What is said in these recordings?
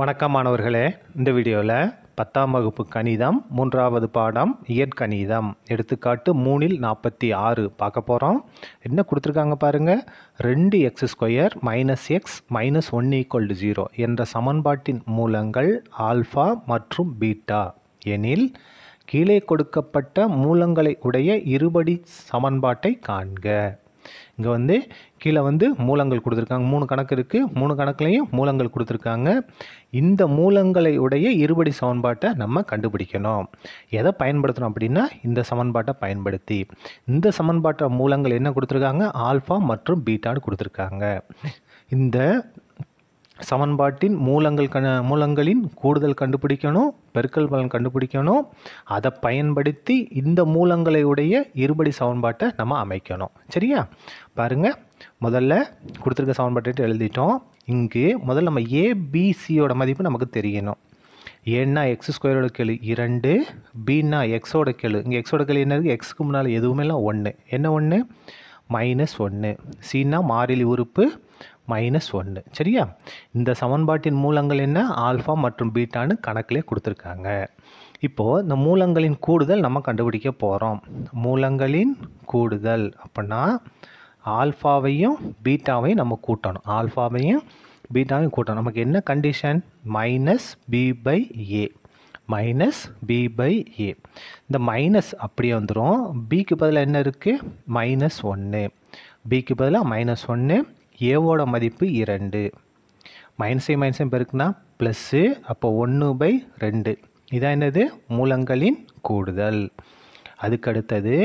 வணக்கம் மாணவர்களே இந்த வீடியோவில் பத்தாம் வகுப்பு கணிதம் மூன்றாவது பாடம் இயற்கணிதம் எடுத்துக்காட்டு மூணில் நாற்பத்தி ஆறு பார்க்க போகிறோம் என்ன கொடுத்துருக்காங்க பாருங்கள் ரெண்டு x square minus x minus one equal to zero என்ற சமன்பாட்டின் மூலங்கள் ஆல்ஃபா மற்றும் பீட்டா எனில் கீழே கொடுக்கப்பட்ட மூலங்களை உடைய இருபடி சமன்பாட்டை காண்க இங்கே வந்து கீழே வந்து மூலங்கள் கொடுத்துருக்காங்க மூணு கணக்கு இருக்குது மூணு கணக்குலையும் மூலங்கள் கொடுத்துருக்காங்க இந்த மூலங்களை உடைய இருபடி சமன்பாட்டை நம்ம கண்டுபிடிக்கணும் எதை பயன்படுத்தணும் அப்படின்னா இந்த சமன்பாட்டை பயன்படுத்தி இந்த சமன்பாட்டை மூலங்கள் என்ன கொடுத்துருக்காங்க ஆல்ஃபா மற்றும் பீட்டான்னு கொடுத்துருக்காங்க இந்த சமன்பாட்டின் மூலங்கள் க மூலங்களின் கூடுதல் கண்டுபிடிக்கணும் பெருக்கல் பலன் கண்டுபிடிக்கணும் அதை பயன்படுத்தி இந்த மூலங்களை உடைய இருபடி சமன்பாட்டை நம்ம அமைக்கணும் சரியா பாருங்கள் முதல்ல கொடுத்துருக்க சமன்பாட்டு எழுதிட்டோம் இங்கு முதல்ல நம்ம ஏபிசியோட மதிப்பு நமக்கு தெரியணும் ஏன்னா எக்ஸ் ஸ்கொயரோட கேளு இரண்டு பின்னா எக்ஸோட கெழு இங்கே எக்ஸோட கேள்வி என்ன இருக்குது எக்ஸுக்கு முன்னால் எதுவுமேலாம் ஒன்று என்ன ஒன்று மைனஸ் ஒன்று சின்னா மாறிலி உறுப்பு மைனஸ் ஒன்று சரியா இந்த சமன்பாட்டின் மூலங்கள் என்ன ஆல்ஃபா மற்றும் பீட்டான்னு கணக்கிலே கொடுத்துருக்காங்க இப்போது இந்த மூலங்களின் கூடுதல் நம்ம கண்டுபிடிக்க போகிறோம் மூலங்களின் கூடுதல் அப்படின்னா ஆல்ஃபாவையும் பீட்டாவையும் நம்ம கூட்டணும் ஆல்ஃபாவையும் பீட்டாவையும் கூட்டணும் நமக்கு என்ன condition minus b by a minus b by a இந்த மைனஸ் அப்படியே வந்துடும் பிக்கு பதிலாக என்ன இருக்குது மைனஸ் ஒன்று பிக்கு பதிலாக மைனஸ் ஒன்று ஏவோட மதிப்பு இரண்டு மைனஸே மைனஸே பெருக்குன்னா ப்ளஸ்ஸு அப்போ ஒன்று பை ரெண்டு இதான் என்னது மூலங்களின் கூடுதல் அதுக்கடுத்தது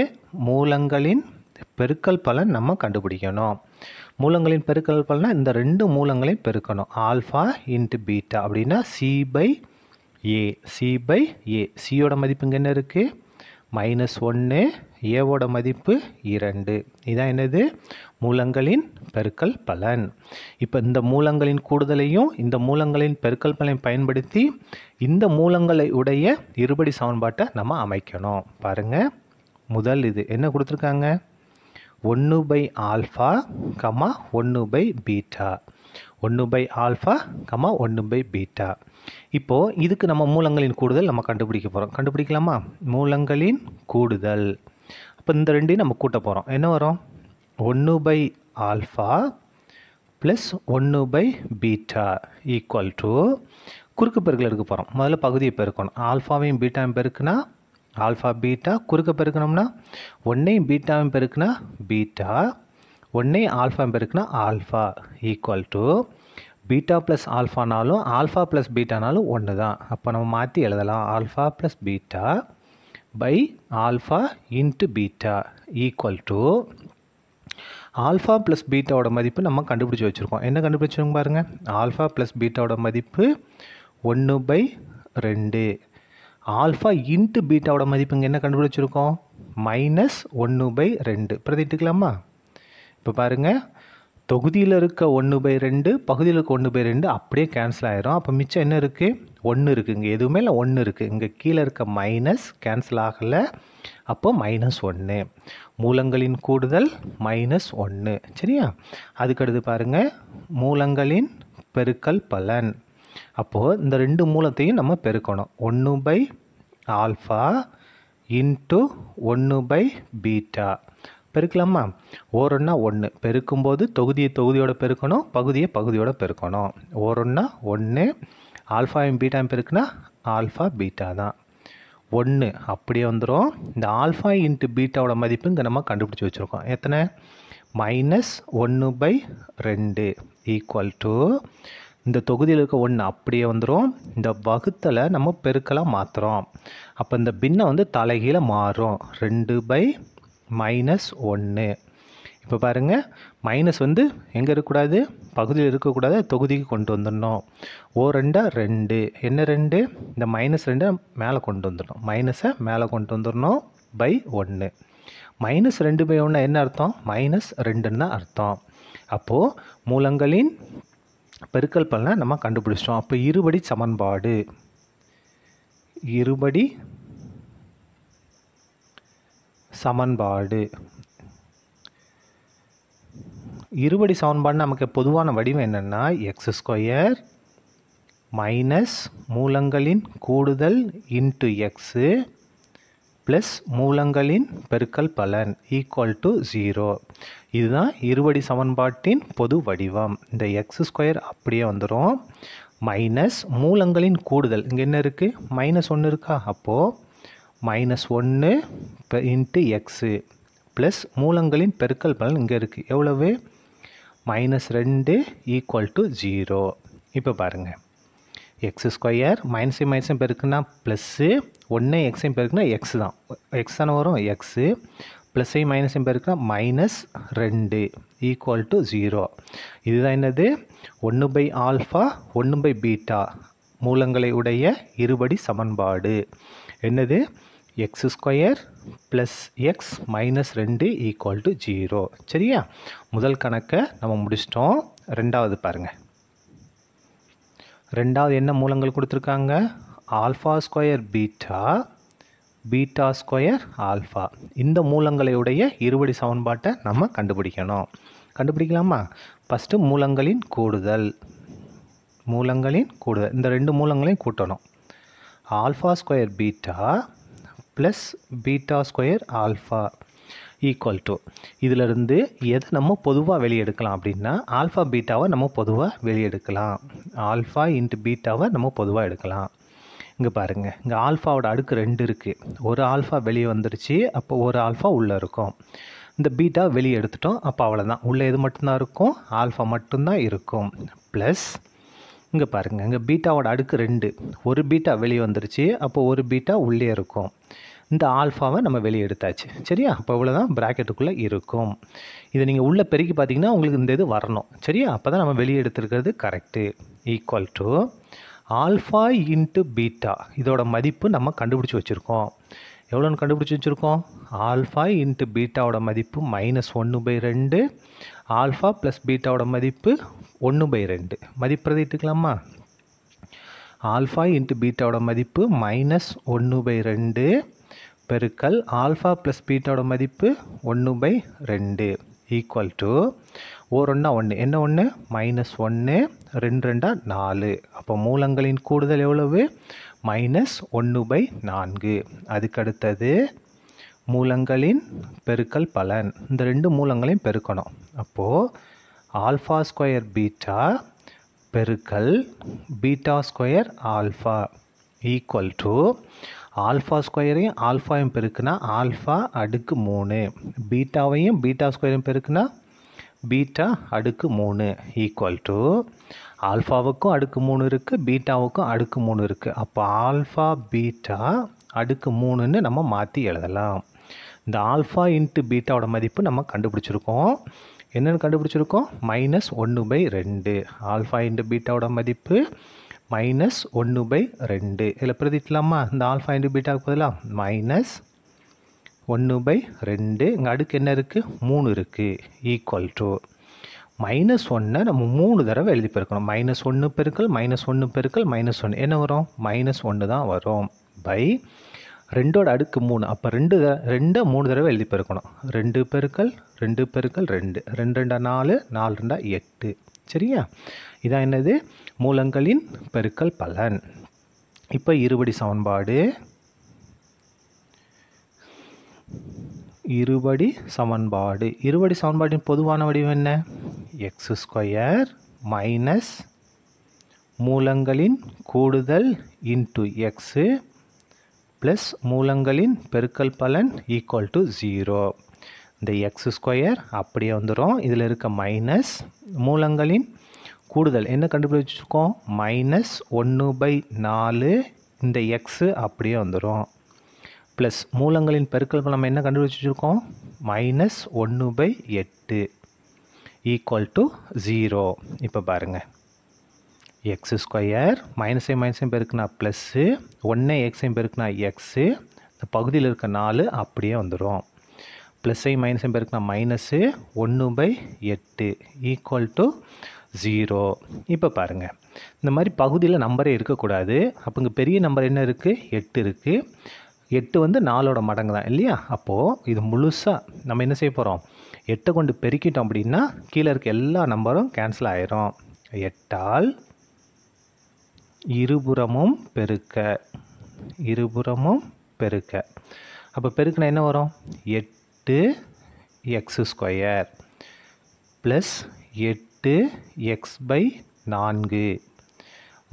மூலங்களின் பெருக்கல் பலன் நம்ம கண்டுபிடிக்கணும் மூலங்களின் பெருக்கல் பலனா இந்த ரெண்டு மூலங்களையும் பெருக்கணும் ஆல்ஃபா இன்ட்டு பீட்டா அப்படின்னா c by a c by a சியோட மதிப்பு இங்கே என்ன இருக்குது மைனஸ் ஒன்று ஏவோட மதிப்பு இரண்டு இதான் என்னது மூலங்களின் பெருக்கல் பலன் இப்போ இந்த மூலங்களின் கூடுதலையும் இந்த மூலங்களின் பெருக்கல் பலனை பயன்படுத்தி இந்த மூலங்களை உடைய இருபடி சமன்பாட்டை நம்ம அமைக்கணும் பாருங்கள் முதல் இது என்ன கொடுத்துருக்காங்க ஒன்று பை ஆல்ஃபா கமா ஒன்று பை பீட்டா ஒன்று பை ஆல்ஃபா கமா ஒன்று பை பீட்டா இப்போது இதுக்கு நம்ம மூலங்களின் கூடுதல் நம்ம கண்டுபிடிக்க போகிறோம் கண்டுபிடிக்கலாமா மூலங்களின் கூடுதல் அப்போ இந்த ரெண்டையும் நம்ம கூட்ட போகிறோம் என்ன வரும் ஒன்று பை ஆல்ஃபா ப்ளஸ் ஒன்று பை பீட்டா ஈக்குவல் டு குறுக்கு பெருக்கில் எடுக்க போகிறோம் முதல்ல பகுதியை பெருக்கணும் ஆல்ஃபாவையும் பீட்டாவையும் பெருக்குனா ஆல்ஃபா பீட்டா குறுக்க பெருக்கணும்னா ஒன்றையும் பீட்டாவும் பெருக்குனா பீட்டா ஒன்றையும் ஆல்ஃபா பெருக்குனா alpha equal to beta plus ஆல்ஃபானாலும் ஆல்ஃபா ப்ளஸ் பீட்டானாலும் ஒன்று தான் அப்போ நம்ம மாற்றி எழுதலாம் alpha plus beta by alpha into beta equal to alpha plus பீட்டாவோட மதிப்பு நம்ம கண்டுபிடிச்சி வச்சுருக்கோம் என்ன கண்டுபிடிச்சிருக்கோம் பாருங்கள் ஆல்ஃபா ப்ளஸ் பீட்டாவோட மதிப்பு ஒன்று பை ரெண்டு ஆல்ஃபா இன்ட்டு பீட்டாவோட மதிப்பு இங்கே என்ன கண்டுபிடிச்சிருக்கோம் மைனஸ் ஒன்று பை ரெண்டு பிரதிட்டுக்கலாமா இப்போ பாருங்கள் தொகுதியில் இருக்க ஒன்று பை ரெண்டு பகுதியில் இருக்க ஒன்று பை ரெண்டு அப்படியே கேன்சல் ஆகிரும் அப்போ மிச்சம் என்ன இருக்குது ஒன்று இருக்குது இங்கே எதுவுமே இல்லை ஒன்று இருக்குது இங்கே கீழே இருக்க மைனஸ் கேன்சல் ஆகலை அப்போ மைனஸ் ஒன்று மூலங்களின் கூடுதல் மைனஸ் ஒன்று சரியா அதுக்கடுத்து பாருங்கள் மூலங்களின் பெருக்கல் பலன் அப்போது இந்த ரெண்டு மூலத்தையும் நம்ம பெருக்கணும் ஒன்று பை ஆல்ஃபா இன்ட்டு ஒன்று பை பீட்டா பெருக்கலாமா ஓரொன்னா ஒன்று பெருக்கும்போது தொகுதியை தொகுதியோட பெருக்கணும் பகுதியை பகுதியோட பெருக்கணும் ஓரொன்னா ஒன்று ஆல்ஃபாயும் பீட்டா பெருக்குனா ஆல்ஃபா பீட்டா தான் ஒன்று அப்படியே வந்துடும் இந்த ஆல்ஃபா இன்ட்டு பீட்டாவோட மதிப்பு இங்கே நம்ம கண்டுபிடிச்சி வச்சுருக்கோம் எத்தனை மைனஸ் ஒன்று பை ரெண்டு ஈக்குவல் டு இந்த தொகுதியில் இருக்க ஒன்று அப்படியே வந்துடும் இந்த வகுத்தலை நம்ம பெருக்கலாக மாற்றுறோம் அப்போ இந்த பின்னை வந்து தலைகீழே மாறும் ரெண்டு பை மைனஸ் ஒன்று இப்போ பாருங்கள் மைனஸ் வந்து எங்கே இருக்கக்கூடாது பகுதியில் இருக்கக்கூடாது தொகுதிக்கு கொண்டு வந்துடணும் ஓ ரெண்டா ரெண்டு என்ன ரெண்டு இந்த மைனஸ் ரெண்டை மேலே கொண்டு வந்துடணும் மைனஸை மேலே கொண்டு வந்துடணும் பை ஒன்று மைனஸ் ரெண்டு பை ஒன்று என்ன அர்த்தம் மைனஸ் ரெண்டுன்னு அர்த்தம் அப்போது மூலங்களின் பெருக்கல் பலனை நம்ம கண்டுபிடிச்சிட்டோம் அப்போ இருபடி சமன்பாடு இருபடி சமன்பாடு இருபடி சமன்பாடு நமக்கு பொதுவான வடிவம் என்னென்னா எக்ஸ் ஸ்கொயர் மைனஸ் மூலங்களின் கூடுதல் இன்ட்டு எக்ஸு ப்ளஸ் மூலங்களின் பெருக்கல் பலன் ஈக்குவல் டு ஜீரோ இதுதான் இருபடி சமன்பாட்டின் பொது வடிவம் இந்த எக்ஸ் ஸ்கொயர் அப்படியே வந்துடும் மைனஸ் மூலங்களின் கூடுதல் இங்கே என்ன இருக்குது மைனஸ் ஒன்று இருக்கா அப்போது மைனஸ் ஒன்று இன்ட்டு எக்ஸு ப்ளஸ் மூலங்களின் பெருக்கல் பலன் இங்கே இருக்குது எவ்வளவு மைனஸ் ரெண்டு ஈக்குவல் டு ஜீரோ இப்போ பாருங்கள் எக்ஸ் ஸ்கொயர் மைனஸையும் மைனஸையும் பெருக்குன்னா ப்ளஸ்ஸு ஒன்று எக்ஸையும் பெருக்குன்னா எக்ஸ் தான் எக்ஸ் தானே வரும் எக்ஸு ப்ளஸ்ஸையும் மைனஸையும் பெருக்கினா மைனஸ் ரெண்டு ஈக்குவல் டு ஜீரோ இதுதான் என்னது ஒன்று பை ஆல்ஃபா ஒன்று பை பீட்டா மூலங்களை உடைய இருபடி சமன்பாடு என்னது x square plus x minus ரெண்டு ஈக்குவல் டு ஜீரோ சரியா முதல் கணக்கை நம்ம முடிச்சிட்டோம் ரெண்டாவது பாருங்கள் ரெண்டாவது என்ன மூலங்கள் கொடுத்துருக்காங்க alpha square beta beta square alpha இந்த மூலங்களையுடைய இருபடி சமன்பாட்டை நம்ம கண்டுபிடிக்கணும் கண்டுபிடிக்கலாமா ஃபஸ்ட்டு மூலங்களின் கூடுதல் மூலங்களின் கூடுதல் இந்த ரெண்டு மூலங்களையும் கூட்டணும் alpha square beta plus beta square alpha equal to இதிலிருந்து எதை நம்ம பொதுவாக வெளியெடுக்கலாம் அப்படின்னா ஆல்ஃபா பீட்டாவை நம்ம பொதுவாக வெளியெடுக்கலாம் ஆல்ஃபா இன்ட்டு பீட்டாவை நம்ம பொதுவாக எடுக்கலாம் இங்கே பாருங்கள் இங்கே ஆல்ஃபாவோட அடுக்கு ரெண்டு இருக்குது ஒரு ஆல்ஃபா வெளியே வந்துருச்சு அப்போ ஒரு ஆல்ஃபா உள்ளே இருக்கும் இந்த பீட்டா வெளியே எடுத்துட்டோம் அப்போ அவ்வளோதான் உள்ளே எது மட்டும்தான் இருக்கும் ஆல்ஃபா மட்டும்தான் இருக்கும் ப்ளஸ் இங்கே பாருங்கள் இங்கே பீட்டாவோட அடுக்கு ரெண்டு ஒரு பீட்டா வெளியே வந்துருச்சு அப்போ ஒரு பீட்டா உள்ளே இருக்கும் இந்த ஆல்ஃபாவை நம்ம வெளியே எடுத்தாச்சு சரியா அப்போ இவ்வளோ தான் ப்ராக்கெட்டுக்குள்ளே இருக்கும் இதை நீங்கள் உள்ளே பெருக்கி பார்த்தீங்கன்னா உங்களுக்கு இந்த இது வரணும் சரியா அப்போ தான் நம்ம வெளியே எடுத்துருக்கிறது correct equal to alpha into beta இதோட மதிப்பு நம்ம கண்டுபிடிச்சி வச்சுருக்கோம் எவ்வளோன்னு கண்டுபிடிச்சி வச்சுருக்கோம் ஆல்ஃபா இன்ட்டு பீட்டாவோட மதிப்பு மைனஸ் ஒன்று பை ரெண்டு ஆல்ஃபா ப்ளஸ் பீட்டாவோட மதிப்பு ஒன்று பை ரெண்டு மதிப்புறது இட்டுக்கலாமா ஆல்ஃபா இன்ட்டு பீட்டாவோட மதிப்பு மைனஸ் ஒன்று பை ரெண்டு பெருக்கல் ஆல்ஃபா ப்ளஸ் பீட்டாவோட மதிப்பு ஒன்று பை ரெண்டு ஈக்குவல் டு ஒரு ஒன்றா ஒன்று என்ன ஒன்று மைனஸ் ஒன்று ரெண்டு ரெண்டாக நாலு அப்போ மூலங்களின் கூடுதல் எவ்வளவு மைனஸ் ஒன்று பை நான்கு அதுக்கடுத்தது மூலங்களின் பெருக்கல் பலன் இந்த ரெண்டு மூலங்களையும் பெருக்கணும் அப்போது ஆல்ஃபா ஸ்கொயர் பீட்டா பெருக்கல் beta square alpha equal to alpha ஸ்கொயரையும் ஆல்ஃபாவையும் பெருக்குனா ஆல்ஃபா அடுக்கு மூணு பீட்டாவையும் பீட்டா ஸ்கொயரையும் பெருக்குனா பீட்டா அடுக்கு மூணு ஈக்குவல் டு ஆல்ஃபாவுக்கும் அடுக்கு மூணு இருக்குது பீட்டாவுக்கும் அடுக்கு மூணு இருக்குது அப்போ ஆல்ஃபா பீட்டா அடுக்கு மூணுன்னு நம்ம மாற்றி எழுதலாம் இந்த ஆல்ஃபா இன்ட்டு பீட்டாவோட மதிப்பு நம்ம கண்டுபிடிச்சிருக்கோம் என்னென்னு கண்டுபிடிச்சிருக்கோம் மைனஸ் ஒன்று பை ரெண்டு ஆல்ஃபா இன்ட்டு பீட்டாவோட மதிப்பு மைனஸ் ஒன்று பை ரெண்டு இதில் பிரதிக்கலாமா இந்த ஆல்ஃபா இன்ட்டு பீட்டாவுக்கு பதிலாக மைனஸ் ஒன்று பை ரெண்டு இங்கே அடுக்கு என்ன இருக்குது மூணு இருக்குது ஈக்குவல் டு மைனஸ் ஒன்னை நம்ம மூணு தடவை எழுதி பெருக்கணும் மைனஸ் ஒன்று பெருக்கல் மைனஸ் ஒன்று பெருக்கல் மைனஸ் ஒன்று என்ன வரும் மைனஸ் ஒன்று தான் வரும் பை ரெண்டோட அடுக்கு மூணு அப்போ ரெண்டு த ரெண்டை மூணு தடவை எழுதி பெருக்கணும் ரெண்டு பெருக்கல் ரெண்டு பெருக்கல் ரெண்டு ரெண்டு ரெண்டா நாலு நாலு ரெண்டா எட்டு சரியா இதான் என்னது மூலங்களின் பெருக்கல் பலன் இப்போ இருபடி சமன்பாடு இருபடி சமன்பாடு இருபடி சமன்பாட்டின் பொதுவான வடிவம் என்ன எக்ஸ் ஸ்கொயர் மைனஸ் மூலங்களின் கூடுதல் இன்டு எக்ஸு ப்ளஸ் மூலங்களின் பெருக்கல் பலன் ஈக்குவல் டு ஜீரோ இந்த எக்ஸ் ஸ்கொயர் அப்படியே வந்துடும் இதில் இருக்க மைனஸ் மூலங்களின் கூடுதல் என்ன கண்டுபிடிச்சிருக்கோம் மைனஸ் ஒன்று பை நாலு இந்த எக்ஸு அப்படியே வந்துடும் ப்ளஸ் மூலங்களின் பெருக்கல் நம்ம என்ன கண்டுபிடிச்சிருக்கோம் மைனஸ் ஒன்று பை எட்டு ஈக்குவல் டு ஜீரோ இப்போ பாருங்கள் எக்ஸ் ஸ்கொயர் மைனஸை மைனஸையும் பெருக்குனா ப்ளஸ்ஸு ஒன்றே எக்ஸையும் பெருக்குனா எக்ஸு இந்த பகுதியில் இருக்க நாலு அப்படியே வந்துடும் ப்ளஸ்ஸை மைனஸையும் பெருக்குனா மைனஸு ஒன்று பை எட்டு ஈக்குவல் டு ஜீரோ இப்போ பாருங்கள் இந்த மாதிரி பகுதியில் நம்பரே இருக்கக்கூடாது அப்போ இங்கே பெரிய நம்பர் என்ன இருக்குது எட்டு இருக்குது எட்டு வந்து நாலோட மடங்கு தான் இல்லையா அப்போது இது முழுசாக நம்ம என்ன செய்ய போகிறோம் எட்டை கொண்டு பெருக்கிட்டோம் அப்படின்னா கீழே இருக்க எல்லா நம்பரும் கேன்சல் ஆயிரும் எட்டால் இருபுறமும் பெருக்க இருபுறமும் பெருக்க அப்போ பெருக்கினா என்ன வரும் எட்டு எக்ஸ் ஸ்கொயர் ப்ளஸ் எட்டு எக்ஸ் பை நான்கு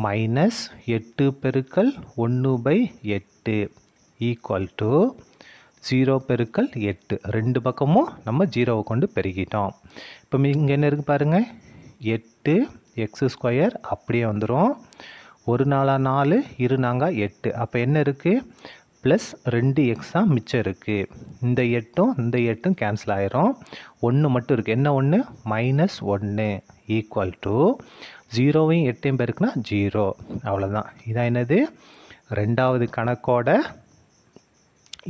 மைனஸ் எட்டு பெருக்கல் ஒன்று பை எட்டு ஈக்குவல் டு ஜீரோ பெருக்கள் எட்டு ரெண்டு பக்கமும் நம்ம ஜீரோவை கொண்டு பெருகிட்டோம் இப்போ இங்கே என்ன இருக்குது பாருங்கள் எட்டு எக்ஸ் ஸ்கொயர் அப்படியே வந்துடும் ஒரு நாளாக நாலு இரு நாங்கள் எட்டு அப்போ என்ன இருக்குது ப்ளஸ் ரெண்டு எக்ஸ் தான் மிச்சம் இருக்குது இந்த எட்டும் இந்த எட்டும் கேன்சல் ஆகிரும் ஒன்று மட்டும் இருக்குது என்ன ஒன்று மைனஸ் ஒன்று ஈக்குவல் டு ஜீரோவையும் எட்டையும் பேருக்குன்னா ஜீரோ அவ்வளோதான் இதான் என்னது ரெண்டாவது கணக்கோட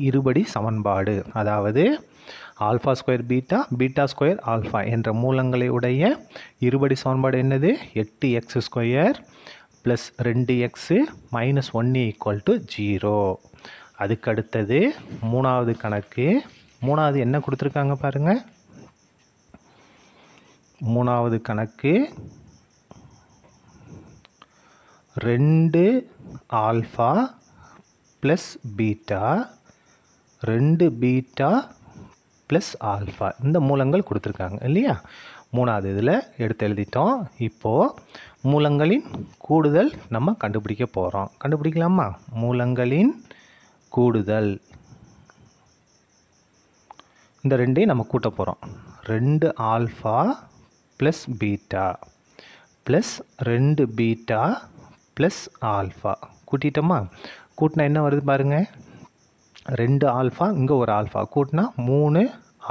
இருபடி சமன்பாடு அதாவது alpha square beta beta square alpha என்ற மூலங்களை உடைய இருபடி சமன்பாடு என்னது எட்டு எக்ஸ் ஸ்கொயர் ப்ளஸ் ரெண்டு எக்ஸு மைனஸ் ஒன்று ஈக்குவல் டு ஜீரோ அதுக்கடுத்தது மூணாவது கணக்கு மூணாவது என்ன கொடுத்துருக்காங்க பாருங்கள் மூணாவது கணக்கு ரெண்டு ஆல்ஃபா ப்ளஸ் பீட்டா ரெண்டு பீட்டா ப்ளஸ் ஆல்ஃபா இந்த மூலங்கள் கொடுத்துருக்காங்க இல்லையா மூணாவது இதில் எடுத்து எழுதிட்டோம் இப்போது மூலங்களின் கூடுதல் நம்ம கண்டுபிடிக்க போகிறோம் கண்டுபிடிக்கலாமா மூலங்களின் கூடுதல் இந்த ரெண்டையும் நம்ம கூட்ட போகிறோம் ரெண்டு ஆல்ஃபா ப்ளஸ் பீட்டா ப்ளஸ் ரெண்டு பீட்டா ப்ளஸ் ஆல்ஃபா கூட்டிட்டோமா கூட்டினா என்ன வருது பாருங்கள் ரெண்டு ஆல்ஃபா இங்கே ஒரு ஆல்ஃபா கூட்டினா மூணு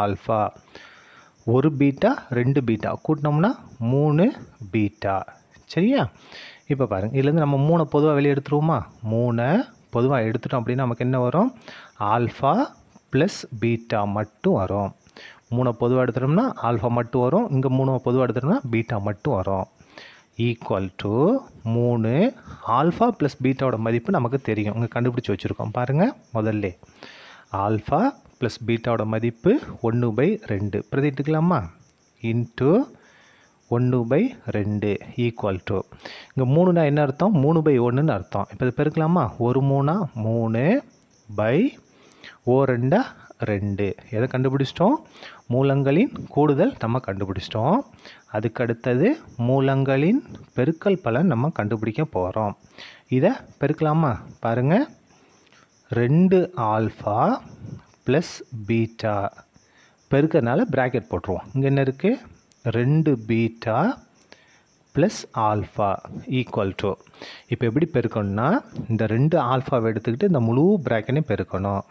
ஆல்ஃபா ஒரு பீட்டா ரெண்டு பீட்டா கூட்டினோம்னா மூணு பீட்டா சரியா இப்போ பாருங்கள் இதுலேருந்து நம்ம மூணை பொதுவாக வெளியே எடுத்துருவோமா மூணை பொதுவாக எடுத்துட்டோம் அப்படின்னா நமக்கு என்ன வரும் ஆல்ஃபா ப்ளஸ் பீட்டா மட்டும் வரும் மூணை பொதுவாக எடுத்துட்டோம்னா ஆல்ஃபா மட்டும் வரும் இங்கே மூணு பொதுவாக எடுத்துட்டோம்னா பீட்டா மட்டும் வரும் ஈக்குவல் டு மூணு ஆல்ஃபா ப்ளஸ் பீட்டாவோட மதிப்பு நமக்கு தெரியும் இங்கே கண்டுபிடிச்சி வச்சுருக்கோம் பாருங்கள் முதல்ல ஆல்ஃபா ப்ளஸ் பீட்டாவோட மதிப்பு ஒன்று பை ரெண்டு பிரதிட்டுக்கலாமா இன்ட்டு ஒன்று பை ரெண்டு ஈக்குவல் டு இங்கே மூணுனா என்ன அர்த்தம் மூணு பை ஒன்றுன்னு அர்த்தம் இப்போ இது பெருக்கலாமா ஒரு மூணா மூணு பை ஓ ரெண்டா ரெண்டு எதை கண்டுபிடிச்சிட்டோம் மூலங்களின் கூடுதல் நம்ம கண்டுபிடிச்சிட்டோம் அதுக்கடுத்தது மூலங்களின் பெருக்கல் பலன் நம்ம கண்டுபிடிக்க போகிறோம் இதை பெருக்கலாமா பாருங்கள் ரெண்டு ஆல்ஃபா ப்ளஸ் பீட்டா பெருக்கிறதுனால ப்ராக்கெட் போட்டுருவோம் இங்கே என்ன இருக்குது ரெண்டு beta plus alpha equal to இப்போ எப்படி பெருக்கணும்னா இந்த ரெண்டு ஆல்ஃபாவை எடுத்துக்கிட்டு இந்த முழு ப்ராக்கெட்டையும் பெருக்கணும்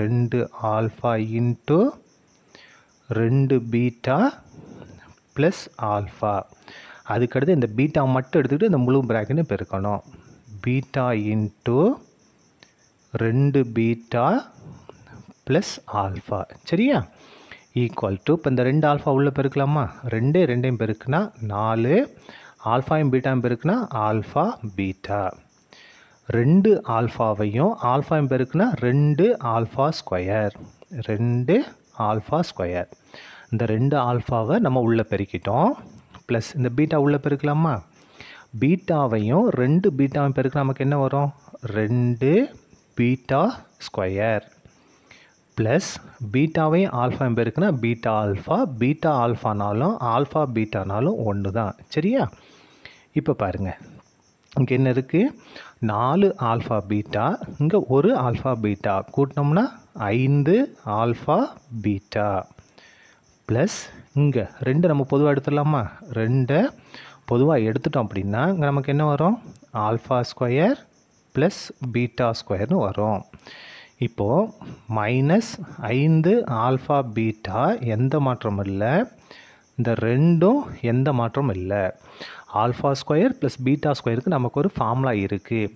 ரெண்டு ஆல்ஃபா இன்ட்டு ரெண்டு பீட்டா ப்ளஸ் ஆல்ஃபா அதுக்கடுத்து இந்த பீட்டா மட்டும் எடுத்துக்கிட்டு இந்த முழு ப்ராக்கெட்டு பெருக்கணும் பீட்டா இன்ட்டு ரெண்டு பீட்டா ப்ளஸ் ஆல்ஃபா சரியா ஈக்குவல் டு இப்போ இந்த ரெண்டு ஆல்ஃபா உள்ளே பெருக்கலாமா ரெண்டு ரெண்டையும் பெருக்குனா நாலு ஆல்ஃபாயும் பீட்டாயும் பெருக்குனா ஆல்ஃபா பீட்டா ரெண்டு ஆல்ஃபாவையும் ஆல்ஃபாயும் பெருக்குனா ரெண்டு ஆல்ஃபா ஸ்கொயர் ரெண்டு ஆல்ஃபா ஸ்கொயர் இந்த ரெண்டு ஆல்ஃபாவை நம்ம உள்ளே பெருக்கிட்டோம் ப்ளஸ் இந்த பீட்டா உள்ளே பெருக்கலாமா பீட்டாவையும் ரெண்டு பீட்டாவையும் பெருக்க நமக்கு என்ன வரும் ரெண்டு பீட்டா ஸ்கொயர் ப்ளஸ் பீட்டாவையும் ஆல்ஃபாவையும் பெருக்குனா பீட்டா ஆல்ஃபா பீட்டா ஆல்ஃபானாலும் ஆல்ஃபா பீட்டானாலும் ஒன்று தான் சரியா இப்போ பாருங்கள் இங்கே என்ன இருக்குது நாலு ஆல்ஃபா பீட்டா இங்கே ஒரு ஆல்ஃபா பீட்டா கூட்டினோம்னா ஐந்து ஆல்ஃபா பீட்டா ப்ளஸ் இங்கே ரெண்டு நம்ம பொதுவாக எடுத்துடலாமா ரெண்டை பொதுவாக எடுத்துட்டோம் அப்படின்னா இங்கே நமக்கு என்ன வரும் ஆல்ஃபா ஸ்கொயர் ப்ளஸ் பீட்டா ஸ்கொயர்னு வரும் இப்போது மைனஸ் ஐந்து ஆல்ஃபா பீட்டா எந்த மாற்றமும் இல்லை இந்த ரெண்டும் எந்த மாற்றமும் இல்லை ஆல்ஃபா ஸ்கொயர் ப்ளஸ் பீட்டா ஸ்கொயருக்கு நமக்கு ஒரு ஃபார்முலா இருக்குது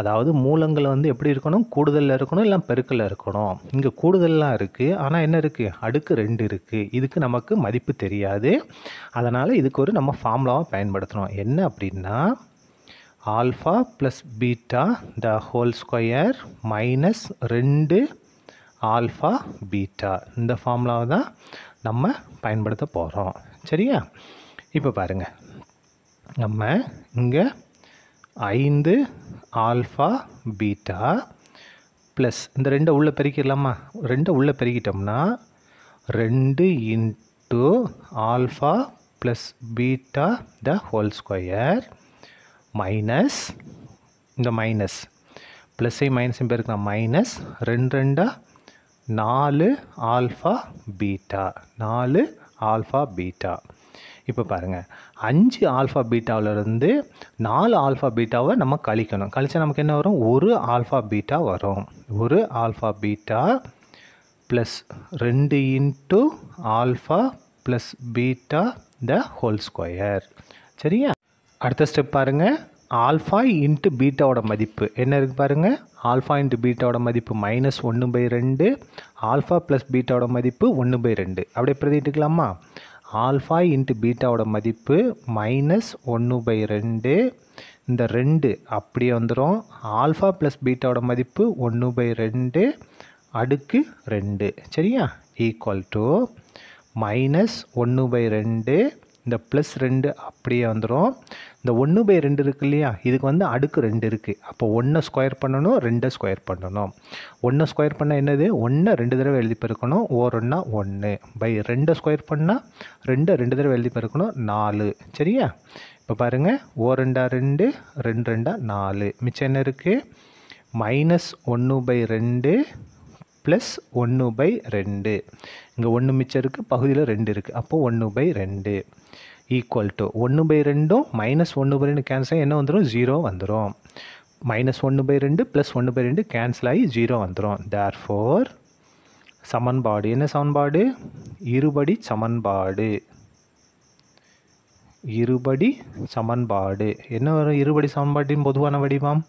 அதாவது மூலங்கள் வந்து எப்படி இருக்கணும் கூடுதலில் இருக்கணும் இல்லை பெருக்கலில் இருக்கணும் இங்கே கூடுதல்லாம் இருக்குது ஆனால் என்ன இருக்குது அடுக்கு ரெண்டு இருக்குது இதுக்கு நமக்கு மதிப்பு தெரியாது அதனால் இதுக்கு ஒரு நம்ம ஃபார்முலாவை பயன்படுத்துகிறோம் என்ன அப்படின்னா alpha plus beta the whole square minus ரெண்டு ஆல்ஃபா பீட்டா இந்த ஃபார்முலாவை தான் நம்ம பயன்படுத்த போகிறோம் சரியா இப்போ பாருங்கள் நம்ம இங்கே ஐந்து ஆல்ஃபா பீட்டா ப்ளஸ் இந்த ரெண்டை உள்ளே பெருக்கிடலாமா ரெண்டை உள்ளே பெருக்கிட்டோம்னா ரெண்டு into alpha plus beta the whole square minus இந்த மைனஸ் ப்ளஸ்ஸையும் மைனஸையும் பேருக்கலாம் மைனஸ் ரெண்டு ரெண்டாக நாலு ஆல்ஃபா பீட்டா நாலு ஆல்ஃபா பீட்டா இப்போ பாருங்கள் அஞ்சு ஆல்ஃபா பீட்டாவிலேருந்து நாலு ஆல்ஃபா பீட்டாவை நம்ம கழிக்கணும் கழித்தா நமக்கு என்ன வரும் ஒரு ஆல்ஃபா பீட்டா வரும் ஒரு ஆல்ஃபா பீட்டா ப்ளஸ் ரெண்டு into alpha plus beta the whole square சரியா அடுத்த ஸ்டெப் பாருங்கள் ஆல்ஃபா இன்ட்டு பீட்டாவோட மதிப்பு என்ன இருக்குது பாருங்கள் ஆல்ஃபா இன்ட்டு பீட்டாவோட மதிப்பு மைனஸ் ஒன்று பை ரெண்டு ஆல்ஃபா ப்ளஸ் பீட்டாவோட மதிப்பு ஒன்று பை ரெண்டு அப்படியே பிரதிட்டுக்கலாமா ஆல்ஃபா இன்ட்டு பீட்டாவோட மதிப்பு மைனஸ் ஒன்று பை ரெண்டு இந்த ரெண்டு அப்படியே வந்துடும் ஆல்ஃபா ப்ளஸ் பீட்டாவோட மதிப்பு ஒன்று பை ரெண்டு அடுக்கு ரெண்டு சரியா ஈக்குவல் டு மைனஸ் ஒன்று பை ரெண்டு இந்த ப்ளஸ் ரெண்டு அப்படியே வந்துடும் இந்த ஒன்று பை ரெண்டு இருக்கு இல்லையா இதுக்கு வந்து அடுக்கு ரெண்டு இருக்குது அப்போ ஒன்றை ஸ்கொயர் பண்ணணும் ரெண்டை ஸ்கொயர் பண்ணணும் ஒன்றை ஸ்கொயர் பண்ணால் என்னது ஒன்றை ரெண்டு தடவை எழுதி பெருக்கணும் ஓர் ஒன்றா ஒன்று பை ரெண்டை ஸ்கொயர் பண்ணால் ரெண்டை ரெண்டு தடவை எழுதி பெருக்கணும் நாலு சரியா இப்போ பாருங்கள் ஓ ரெண்டா ரெண்டு ரெண்டு ரெண்டா நாலு மிச்சம் என்ன இருக்குது மைனஸ் ஒன்று பை ரெண்டு ப்ளஸ் ஒன்று பை ரெண்டு இங்கே ஒன்று மிச்சம் இருக்குது பகுதியில் ரெண்டு இருக்குது அப்போது ஒன்று பை ரெண்டு ஈக்குவல் டு ஒன்று பை ரெண்டும் மைனஸ் ஒன்று பை ரெண்டு கேன்சல் என்ன வந்துடும் ஜீரோ வந்துடும் மைனஸ் ஒன்று பை ரெண்டு ப்ளஸ் ஒன்று பை ரெண்டு கேன்சல் ஆகி ஜீரோ வந்துடும் தேர் ஃபோர் சமன்பாடு என்ன சமன்பாடு இருபடி சமன்பாடு இருபடி சமன்பாடு என்ன வரும் இருபடி சமன்பாட்டின் பொதுவான வடிவம்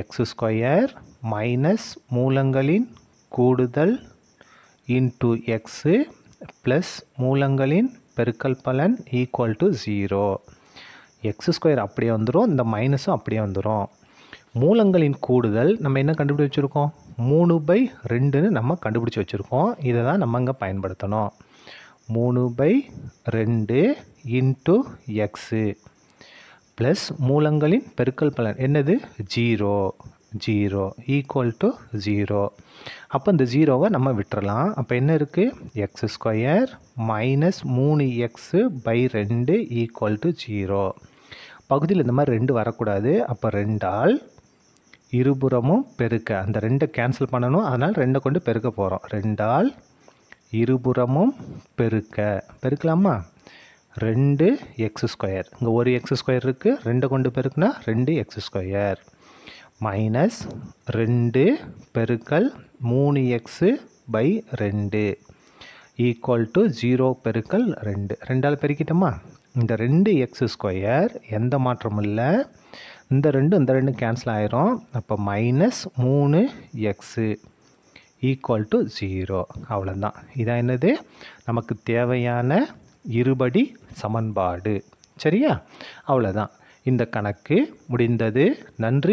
எக்ஸ் ஸ்கொயர் மைனஸ் மூலங்களின் கூடுதல் இன்டு எக்ஸு ப்ளஸ் மூலங்களின் பெருக்கல் பலன் equal to zero x square அப்படியே வந்துடும் இந்த மைனஸும் அப்படியே வந்துடும் மூலங்களின் கூடுதல் நம்ம என்ன கண்டுபிடி வச்சுருக்கோம் மூணு பை ரெண்டுன்னு நம்ம கண்டுபிடிச்சி வச்சுருக்கோம் இதை தான் நம்ம அங்கே பயன்படுத்தணும் மூணு பை ரெண்டு இன்ட்டு எக்ஸு ப்ளஸ் மூலங்களின் பெருக்கல் பலன் என்னது zero zero equal to zero அப்போ இந்த ஜீரோவை நம்ம விட்டுறலாம் அப்போ என்ன இருக்குது எக்ஸ் ஸ்கொயர் மைனஸ் மூணு எக்ஸு பை ரெண்டு ஈக்குவல் டு ஜீரோ பகுதியில் இந்த மாதிரி ரெண்டு வரக்கூடாது அப்போ ரெண்டால் இருபுறமும் பெருக்க அந்த ரெண்டை கேன்சல் பண்ணணும் அதனால் ரெண்டை கொண்டு பெருக்க போகிறோம் ரெண்டால் இருபுறமும் பெருக்க பெருக்கலாமா ரெண்டு எக்ஸ் ஸ்கொயர் இங்கே ஒரு எக்ஸ் ஸ்கொயர் இருக்குது ரெண்டை கொண்டு பெருக்குனா ரெண்டு எக்ஸ் ஸ்கொயர் மைனஸ் ரெண்டு பெருக்கல் மூணு எக்ஸு பை ரெண்டு ஈக்குவல் டு ஜீரோ பெருக்கல் ரெண்டு ரெண்டால் பெருக்கிட்டோமா இந்த ரெண்டு எக்ஸ் ஸ்கொயர் எந்த மாற்றமும் இல்லை இந்த ரெண்டு இந்த ரெண்டு கேன்சல் ஆயிரும் அப்போ மைனஸ் மூணு எக்ஸு ஈக்குவல் டு ஜீரோ அவ்வளோதான் இதான் என்னது நமக்கு தேவையான இருபடி சமன்பாடு சரியா அவ்வளோதான் இந்த கணக்கு முடிந்தது நன்றி